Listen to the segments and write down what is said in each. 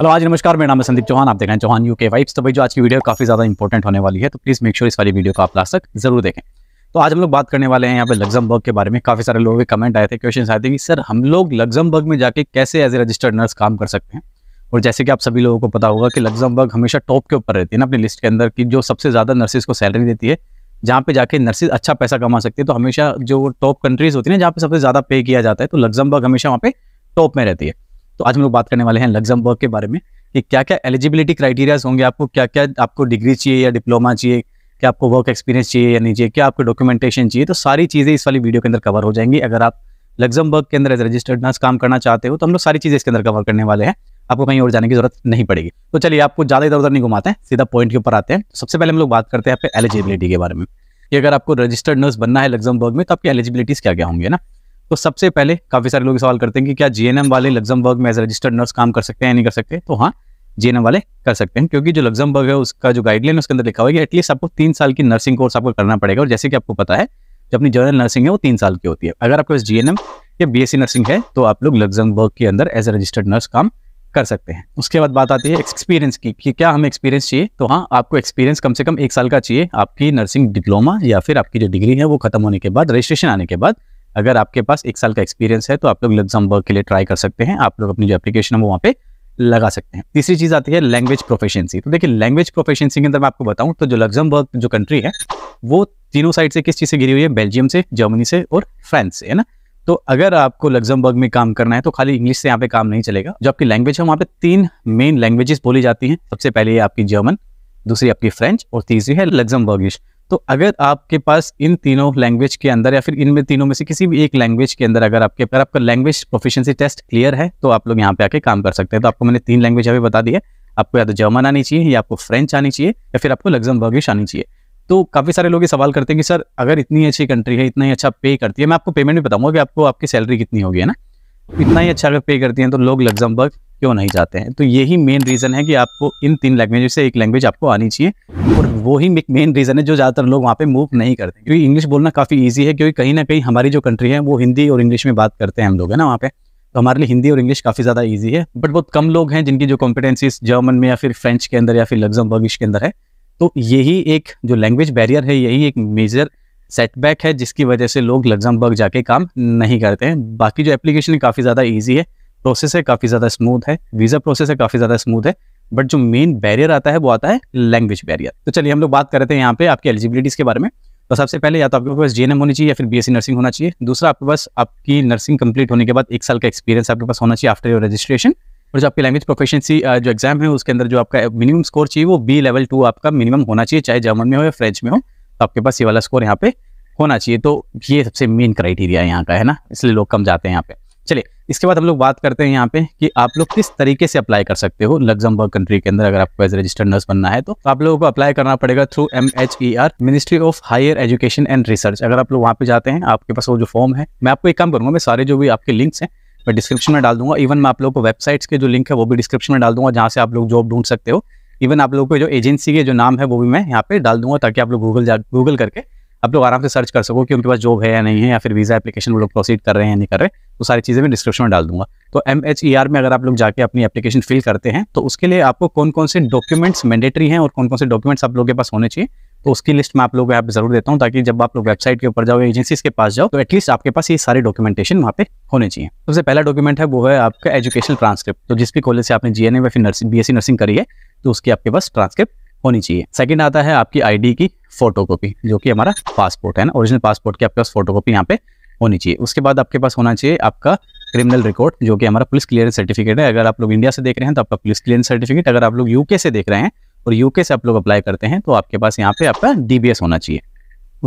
hello आज नमस्कार मेरा नाम है संदीप चौहान आप देख रहे हैं चौहान यू के वाइब्स तो भाई जो आज की वीडियो काफ़ी ज़्यादा इंपॉर्टेंट होने वाली है तो प्लीज़ मेक श्योर इस वाली वीडियो को आप लास्ट तक जरूर देखें तो आज हम लोग बात करने वाले हैं यहाँ पे लग्जमबर्ग के बारे में काफ़ी सारे लोगों के कमेंट आए थे क्वेश्चन आए थे कि सर हम लोग लग्जमबर्ग में जाके कैसे एज ए रजिस्टर्ड नर्स काम कर सकते हैं और जैसे कि आप सभी लोगों को पता होगा कि लग्जमबर्ग हमेशा टॉप के ऊपर रहती है ना अपनी लिस्ट के अंदर की जो सबसे ज़्यादा नर्सेज को सैलरी देती है जहाँ पे जाके नर्सेज अच्छा पैसा कमा सकती है तो हमेशा जो टॉप कंट्रीज होती है ना जहाँ पे सबसे ज़्यादा पे किया जाता है तो लग्जमबर्ग हमेशा वहाँ पे टॉप में रहती है तो आज हम लोग बात करने वाले हैं लग्जमबर्ग के बारे में कि क्या क्या एलिजिबिलिटी क्राइटेरियाज होंगे आपको क्या क्या आपको डिग्री चाहिए या डिप्लोमा चाहिए क्या आपको वर्क एक्सपीरियंस चाहिए या नहीं चाहिए क्या आपको डॉक्यूमेंटेशन चाहिए तो सारी चीज़ें इस वाली वीडियो के अंदर कवर हो जाएंगी अगर आप लग्जमबर्ग के अंदर एज रजिस्टर्ड नर्स काम करना चाहते हो तो हम लोग सारी चीज़ें इसके अंदर कवर करने वाले हैं आपको कहीं और जाने की जरूरत नहीं पड़ेगी तो चलिए आपको ज़्यादा इधर उधर नहीं घुमाते हैं सीधा पॉइंट के ऊपर आते हैं सबसे पहले हम लोग बात करते हैं यहाँ एलिजिबिलिटी के बारे में कि अगर आपको रजिस्टर्ड नर्स बनना है लग्जमबर्ग में तो आपकी एलिजिबिलिटीज़ क्या क्या होंगे ना तो सबसे पहले काफी सारे लोग सवाल करते हैं कि क्या जीएनएम वाले लग्जमबर्ग में एज रजिस्टर्ड नर्स काम कर सकते हैं या नहीं कर सकते तो हाँ जीएनएम वाले कर सकते हैं क्योंकि जो लग्जमबर्ग है उसका जो गाइडलाइन है उसके अंदर लिखा हुआ है कि एटलीस्ट आपको तीन साल की नर्सिंग कोर्स आपको करना पड़ेगा और जैसे कि आपको पता है जो अपनी जनरल नर्सिंग है वो तीन साल की होती है अगर आपके पास जीएनएम या बी नर्सिंग है तो आप लोग लग्जमबर्ग के अंदर एज ए रजिस्टर्ड नर्स काम कर सकते हैं उसके बाद बात आती है एक्सपीरियंस की कि क्या हमें एक्सपीरियंस चाहिए तो हाँ आपको एक्सपीरियंस कम से कम एक साल का चाहिए आपकी नर्सिंग डिप्लोमा या फिर आपकी जो डिग्री है वो खत्म होने के बाद रजिस्ट्रेशन आने के बाद अगर आपके पास एक साल का एक्सपीरियंस है तो आप लोग लग्जमबर्ग के लिए ट्राई कर सकते हैं आप लोग अपनी जो एप्लीकेशन है वो वहाँ पे लगा सकते हैं तीसरी चीज आती है लैंग्वेज प्रोफेशनसी तो देखिए लैंग्वेज प्रोफेशनसी के अंदर मैं आपको बताऊं तो जो लग्जमबर्ग जो कंट्री है वो तीनों साइड से किस चीज से घिरी हुई है बेल्जियम से जर्मनी से और फ्रांस से है ना तो अगर आपको लग्जमबर्ग में काम करना है तो खाली इंग्लिश से यहाँ पे काम नहीं चलेगा जो आपकी लैंग्वेज है वहाँ पे तीन मेन लैंग्वेजेस बोली जाती हैं सबसे पहले है आपकी जर्मन दूसरी आपकी फ्रेंच और तीसरी है लग्जमबर्गिश तो अगर आपके पास इन तीनों लैंग्वेज के अंदर या फिर इनमें तीनों में से किसी भी एक लैंग्वेज के अंदर अगर आपके अगर आपका लैंग्वेज प्रोफिशिएंसी टेस्ट क्लियर है तो आप लोग यहाँ पे आके काम कर सकते हैं तो आपको मैंने तीन लैंग्वेज अभी बता दी है आपको या तो जर्मन आनी चाहिए या आपको फ्रेंच आनी चाहिए या फिर आपको लग्जमबर्गिश आनी चाहिए तो काफ़ी सारे लोग ये सवाल करते हैं कि सर अगर इतनी अच्छी कंट्री है इतना ही अच्छा पे करती है मैं आपको पेमेंट भी बताऊंगा कि आपको आपकी सैलरी कितनी होगी है ना इतना ही अच्छा अगर पे करती है तो लोग लग्जमबर्ग क्यों नहीं जाते हैं तो यही मेन रीज़न है कि आपको इन तीन लैंग्वेज से एक लैंग्वेज आपको आनी चाहिए और वही मेन रीज़न है जो ज़्यादातर लोग वहाँ पे मूव नहीं करते क्योंकि इंग्लिश बोलना काफ़ी ईजी है क्योंकि कहीं ना कहीं हमारी जो कंट्री है वो हिंदी और इंग्लिश में बात करते हैं हम लोग है ना वहाँ पे तो हमारे लिए हिंदी और इंग्लिश काफ़ी ज़्यादा ईजी है बट बहुत कम लोग हैं जिनकी जो कॉम्पिटेंसीज जर्मन में या फिर फ्रेंच के अंदर या फिर लग्जमबर्गिश के अंदर है तो यही एक जो लैंग्वेज बैरियर है यही एक मेजर सेटबैक है जिसकी वजह से लोग लग्जमबर्ग जाके काम नहीं करते हैं बाकी जो एप्लीकेशन काफ़ी ज़्यादा ईजी है प्रोसेस है काफ़ी ज़्यादा स्मूथ है वीज़ा प्रोसेस है काफ़ी ज़्यादा स्मूथ है बट जो मेन बैरियर आता है वो आता है लैंग्वेज बैरियर तो चलिए हम लोग बात करते हैं यहाँ पे आपकी एलिजिबिलिटीज़ के बारे में तो सबसे पहले या तो आपके पास जे होनी चाहिए या फिर बी नर्सिंग होना चाहिए दूसरा आपके पास आपकी नर्सिंग कंप्लीट होने के बाद एक साल का एक्सपीरियंस आपके पास होना चाहिए आफ्टर योर रजिस्ट्रेशन और जो आपकी लैंग्वेज प्रोफेशनसी जो एग्जाम है उसके अंदर जो आपका मिनिमम स्कोर चाहिए वो बी लेवल टू आपका मिनिमम होना चाहिए चाहे जर्मन में हो या फ्रेंच में हो तो आपके पास ये वाला स्कोर यहाँ पे होना चाहिए तो ये सबसे मेन क्राइटेरिया है यहाँ का है ना इसलिए लोग कम जाते हैं यहाँ पे चलिए इसके बाद हम लोग बात करते हैं यहाँ पे कि आप लोग किस तरीके से अप्लाई कर सकते हो लग्जमबर्ग कंट्री के अंदर अगर आपको एज रजिस्टर्ड नर्स बनना है तो आप लोगों को अप्लाई करना पड़ेगा through M H E R ministry of higher education and research अगर आप लोग वहाँ पे जाते हैं आपके पास वो जो फॉर्म है मैं आपको एक काम करूंगा मैं सारे जो भी आपके लिंक्स हैं मैं डिस्क्रिप्शन में डाल दूंगा इवन मैं आप लोगों को वेबसाइट्स के जो लिंक है वो भी डिस्क्रिप्शन में डाल दूंगा जहाँ से आप लोग जॉब ढूंढ सकते हो इवन आप लोगों के जो एजेंसी के जो नाम है वो भी मैं यहाँ पे डाल दूंगा ताकि आप लोग गूगल गूगल करके आप लोग आराम से सर्च कर सको कि उनके पास जॉब है या नहीं है या फिर वीज़ा एप्लीकेशन वो लोग प्रोसीड कर रहे हैं या नहीं कर रहे वो सारी चीज़ें मैं डिस्क्रिप्शन में डाल दूंगा तो एम एच ई आर में अगर आप लोग जाके अपनी एप्लीकेशन फिल करते हैं तो उसके लिए आपको कौन कौन से डॉक्यूमेंट्स मैंडेटरी हैं और कौन कौन से डॉक्यूमेंट्स आप लोगों के पास होने चाहिए तो उसकी लिस्ट मैं आप लोगों को यहाँ पे जरूर देता हूँ ताकि जब आप लोग वेबसाइट के ऊपर जाओ एजेंसीज के पास जाओ तो एटलीस्ट आपके पास ये सारी डॉक्यूमेंटेशन वहाँ पे होने चाहिए सबसे पहला डॉक्यूमेंट है वो है आपका एजुकेशन ट्रांसक्रिप्ट तो जिस भी कॉलेज से आपने G N B nursing BSc nursing करी है तो उसकी आपके पास ट्रांसक्रिप्ट होनी चाहिए सेकंड आता है आपकी आईडी की फोटोकॉपी जो कि हमारा पासपोर्ट है ना ओरिजिनल पासपोर्ट की आपके पास फोटोकॉपी यहाँ पे होनी चाहिए उसके बाद आपके पास होना चाहिए आपका क्रिमिनल रिकॉर्ड जो कि हमारा पुलिस क्लियरेंस सर्टिफिकेट है अगर आप लोग इंडिया से देख रहे हैं तो आपका पुलिस क्लियरेंस सर्टिफिकेट अगर आप लोग यूके से देख रहे हैं और यूके से आप लोग अप्लाई करते हैं तो आपके पास यहाँ पे आपका डीबीएस होना चाहिए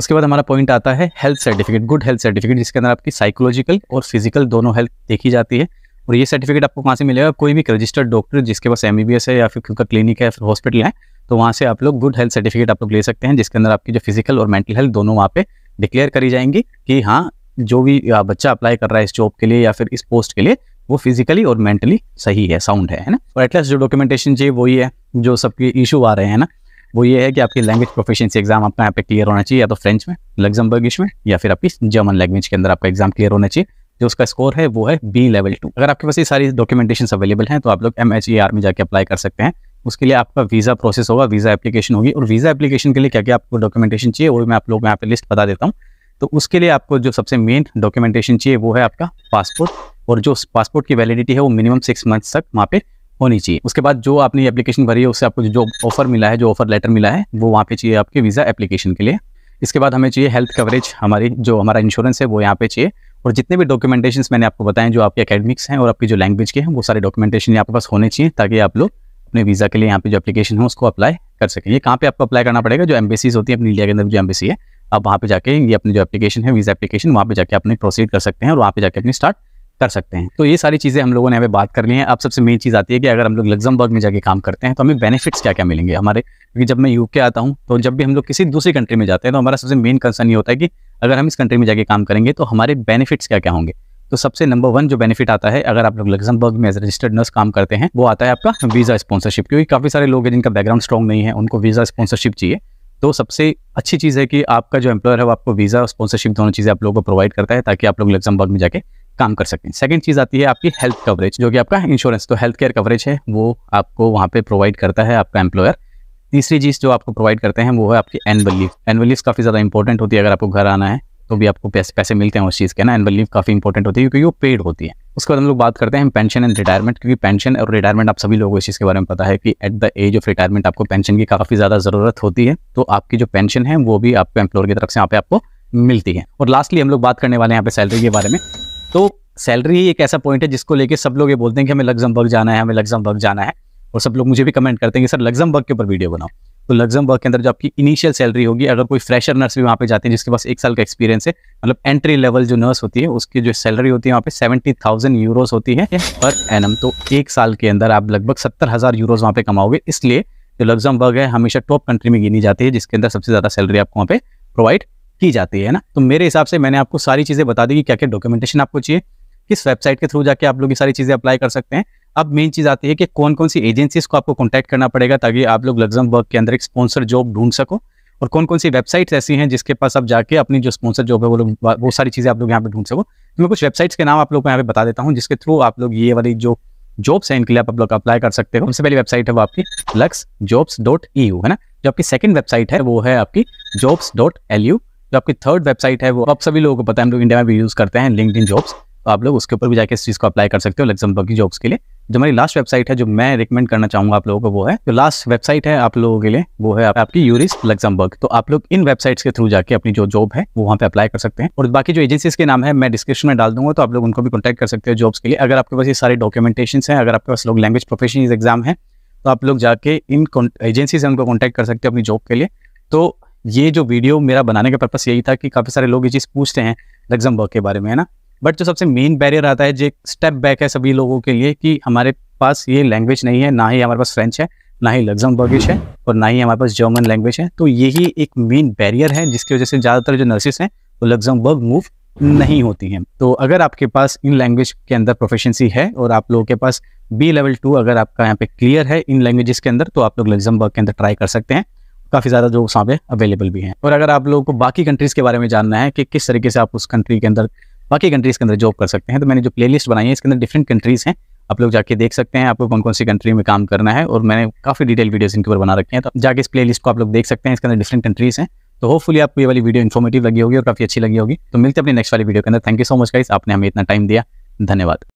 उसके बाद हमारा पॉइंट आता है health certificate good health certificate जिसके अंदर आपकी साइकोलॉजिकल और फिजिकल दोनों हेल्थ देखी जाती है और ये सर्टिफिकेट आपको कहाँ से मिलेगा कोई भी रजिस्टर्ड डॉक्टर जिसके पास एम है या फिर उनका क्लिनिक है फिर हॉस्पिटल है तो वहाँ से आप लोग गुड हेल्थ सर्टिफिकेट आप लोग ले सकते हैं जिसके अंदर आपकी जो फिजिकल और मेंटल हेल्थ दोनों वहाँ पे डिक्लेयर करी जाएंगी कि हाँ जो भी बच्चा अप्लाई कर रहा है इस जॉब के लिए या फिर इस पोस्ट के लिए वो फिजिकली और मेंटली सही है साउंड है है ना और एटलीस्ट जो डॉक्यूमेंटेशन चाहिए वही है जो सबके इशू आ रहे हैं ना वो ये है कि आपकी लैंग्वेज प्रोफिशिएंसी एग्जाम आपका यहाँ पे क्लियर होना चाहिए या तो फ्रेंच में लग्जमबर्गिश में या फिर आपकी जर्मन लैंग्वेज के अंदर आपका एग्जाम क्लियर होना चाहिए जो उसका स्कोर है वो है बी लेवल टू अगर आपके पास ये सारी डॉक्यूमेंटेशन अवेलेबल हैं तो आप लोग एम में जाकर अप्लाई कर सकते हैं उसके लिए आपका वीज़ा प्रोसेस होगा वीज़ा एप्लीकेशन होगी और वीज़ा एप्लीकेशन के लिए क्या क्या आपको डॉक्यूमेंटेशन चाहिए वो मैं आप लोग यहाँ पे लिस्ट बता देता हूँ तो उसके लिए आपको जो सबसे मेन डॉक्यूमेंटेशन चाहिए वो है आपका पासपोर्ट और जो पासपोर्ट की वैलिडिटी है वो मिनिमम सिक्स मंथ्स तक वहाँ पे होनी चाहिए उसके बाद जो आपने एप्लीकेशन भरी है उससे आपको जो ऑफर मिला है जो ऑफर लेटर मिला है वो वहाँ पे चाहिए आपके वीज़ा एप्लीकेशन के लिए इसके बाद हमें चाहिए हेल्थ कवरेज हमारी जो हमारा इंश्योरेंस है वो यहाँ पे चाहिए और जितने भी डॉक्यूमेंटेशन मैंने आपको बताएं जो आपके अकेडमिक्स हैं और आपकी जो लैंग्वेज के हैं वो सारे डॉक्यूमेंटेशन आपके पास होने चाहिए ताकि आप लोग अपने वीज़ा के लिए यहाँ पे जो एप्लीकेशन है उसको अप्लाई कर सकें ये कहाँ पे आपको अप्लाई करना पड़ेगा जो एम्बेसीज होती है अपनी इंडिया के अंदर जो एम्बेसी है आप वहाँ पे जाके ये अपनी जो एप्लीकेशन है वीज़ा एप्लीकेशन वहाँ पे जाके अपने प्रोसीड कर सकते हैं और वहाँ पे जाके अपनी स्टार्ट कर सकते हैं तो ये सारी चीज़ें हम लोगों ने हमें बात कर ली है अब सबसे मेन चीज़ आती है कि अगर हम लोग लग्जमबर्ग में जाके काम करते हैं तो हमें बेनिफिट्स क्या क्या मिलेंगे हमारे क्योंकि जब मैं यूके आता हूँ तो जब भी हम लोग किसी दूसरी कंट्री में जाते हैं तो हमारा सबसे मेन कंसर्न ये होता है कि अगर हम इस कंट्री में जाके काम करेंगे तो हमारे बेनिफिट्स क्या क्या होंगे तो सबसे नंबर वन जो बेनिफिट आता है अगर आप लोग लग्जमबर्ग में एज रजिस्टर्ड नर्स काम करते हैं वो आता है आपका वीज़ा स्पॉन्सरशिप क्योंकि काफ़ी सारे लोग हैं जिनका बैकग्राउंड स्ट्रॉन्ग नहीं है उनको वीज़ा स्पॉन्सरशिप चाहिए तो सबसे अच्छी चीज़ है कि आपका जो एम्प्लॉयर है वो आपको वीज़ा और स्पॉन्सरशिप दोनों चीज़ें आप लोगों को प्रोवाइड करता है ताकि आप लोग लग्जमबर्ग में जाके काम कर सकें सेकंड चीज़ आती है आपकी हेल्थ कवरेज जो कि आपका इंश्योरेंस तो हेल्थ केयर कवरेज है वो आपको वहाँ पर प्रोवाइड करता है आपका एम्प्लॉयर तीसरी चीज़ जो आपको प्रोवाइड करते हैं वो है आपकी एनअल लीव एनअल लीव काफ़ी ज़्यादा इंपॉर्टेंट होती है अगर आपको घर आना है तो भी आपको पैसे पैसे मिलते हैं उस चीज़ के ना एनअल लीव काफ़ी इंपॉर्टेंट होती है क्योंकि वो पेड होती है उसके बाद हम लोग बात करते हैं पेंशन एंड रिटायरमेंट क्योंकि पेंशन और रिटायरमेंट आप सभी लोगों को इस चीज़ के बारे में पता है कि at the age of retirement आपको पेंशन की काफ़ी ज़्यादा ज़रूरत होती है तो आपकी जो पेंशन है वो भी आपको एम्प्लॉयर की तरफ से यहाँ पे आपको मिलती है और लास्टली हम लोग बात करने वाले हैं यहाँ पे सैलरी के बारे में तो सैलरी एक ऐसा पॉइंट है जिसको लेके सब लोग ये बोलते हैं कि हमें लग्जम जाना है हमें लग्जम जाना है और सब लोग मुझे भी कमेंट करते हैं कि सर लग्जम के ऊपर वीडियो बनाओ तो लग्जमबर्ग के अंदर जो आपकी इनिशियल सैलरी होगी अगर कोई फ्रेशर नर्स भी वहाँ पे जाती है जिसके पास एक साल का एक्सपीरियंस है मतलब एंट्री लेवल जो नर्स होती है उसकी जो सैलरी होती है वहाँ पे सेवेंटी थाउजेंड यूरोज होती है पर एनम तो एक साल के अंदर आप लगभग सत्तर हज़ार यूरोज वहाँ पे कमाओगे इसलिए जो लग्जमबर्ग है हमेशा टॉप कंट्री में गिनी जाती है जिसके अंदर सबसे ज़्यादा सैलरी आपको वहाँ पे प्रोवाइड की जाती है ना तो मेरे हिसाब से मैंने आपको सारी चीज़ें बता दी कि क्या क्या डॉक्यूमेंटेशन आपको चाहिए किस वेबसाइट के थ्रू जाके आप लोग ये सारी चीज़ें अप्लाई कर सकते हैं अब मेन चीज़ आती है कि कौन कौन सी एजेंसीज को आपको कॉन्टैक्ट करना पड़ेगा ताकि आप लोग लग्जमबर्ग के अंदर एक स्पॉन्सर जॉब ढूंढ सको और कौन कौन सी वेबसाइट्स ऐसी हैं जिसके पास आप जाके अपनी जो स्पॉन्सर जॉब है वो लोग वो सारी चीज़ें आप लोग यहाँ पे ढूंढ सको तो मैं कुछ वेबसाइट्स के नाम आप लोग को यहाँ पे बता देता हूँ जिसके थ्रू आप लोग ये वाली जो जॉब्स हैं इनके लिए आप लोग अप्लाई कर सकते हो सबसे पहली वेबसाइट है वो आपकी lux jobs dot E U है ना जो आपकी सेकंड वेबसाइट है वो है आपकी जॉब्स डॉट एल यू जो आपकी थर्ड वेबसाइट है वो आप सभी लोगों को पता है हम लोग इंडिया में भी यूज़ करते हैं लिंक इन जॉब्स तो आप लोग उसके ऊपर भी जाकर इस चीज़ को अप्लाई कर सकते हो लग्जमबर्ग की जॉब्स के लिए जो हमारी लास्ट वेबसाइट है जो मैं रिकमेंड करना चाहूंगा आप लोगों को वो है जो लास्ट वेबसाइट है आप लोगों के लिए वो है आप, आपकी यूरिस लग्जमबर्ग तो आप लोग इन वेबसाइट्स के थ्रू जाके अपनी जो जॉब है वो वहाँ पे अप्लाई कर सकते हैं और बाकी जो एजेंसीज के नाम है मैं डिस्क्रिप्शन में डाल दूंगा तो आप लोग उनको भी कॉन्टेक्ट कर सकते हो जॉब्स के लिए अगर आपके पास ये सारे डॉक्यूमेंटेशन है अगर आपके पास लोग लैंग्वेज प्रोफेशन एग्जाम है तो आप लोग जाके इन एजेंसी से उनको कॉन्टैक्ट कर सकते हो अपनी जॉब के लिए तो ये जो वीडियो मेरा बनाने का पर्पज यही था कि काफ़ी सारे लोग ये चीज़ पूछते हैं लग्जमबर्ग के बारे में है ना बट जो सबसे मेन बैरियर आता है जो स्टेप बैक है सभी लोगों के लिए कि हमारे पास ये लैंग्वेज नहीं है ना ही हमारे पास फ्रेंच है ना ही लग्जमबर्गिश है और ना ही हमारे पास जर्मन लैंग्वेज है तो यही एक मेन बैरियर है जिसकी वजह से ज़्यादातर जो नर्सेस हैं वो लग्जमबर्ग मूव नहीं होती हैं तो अगर आपके पास इन लैंग्वेज के अंदर प्रोफेशनसी है और आप लोगों के पास बी लेवल टू अगर आपका यहाँ पे क्लियर है इन लैंग्वेजेस के अंदर तो आप लोग लग्जमबर्ग के अंदर ट्राई कर सकते हैं काफ़ी ज़्यादा जो पे अवेलेबल भी हैं और अगर आप लोगों को बाकी कंट्रीज़ के बारे में जानना है कि किस तरीके से आप उस कंट्री के अंदर बाकी कंट्रीज़ के अंदर जॉब कर सकते हैं तो मैंने जो प्लेलिस्ट बनाई है इसके अंदर डिफरेंट कंट्रीज़ हैं आप लोग जाके देख सकते हैं आपको कौन कौन सी कंट्री में काम करना है और मैंने काफ़ी डिटेल वीडियोस इनके ऊपर बना रखे हैं तो जाके इस प्लेलिस्ट को आप लोग देख सकते हैं इसके अंदर डिफरेंट कंट्रीज़ हैं तो होपफुली आपको ये वाली वीडियो इन्फॉर्मेटिव लगी होगी और काफ़ी अच्छी लगी होगी तो मिलते अपने नेक्स्ट वाली वीडियो के अंदर thank you so much guys आपने हमें इतना टाइम दिया धन्यवाद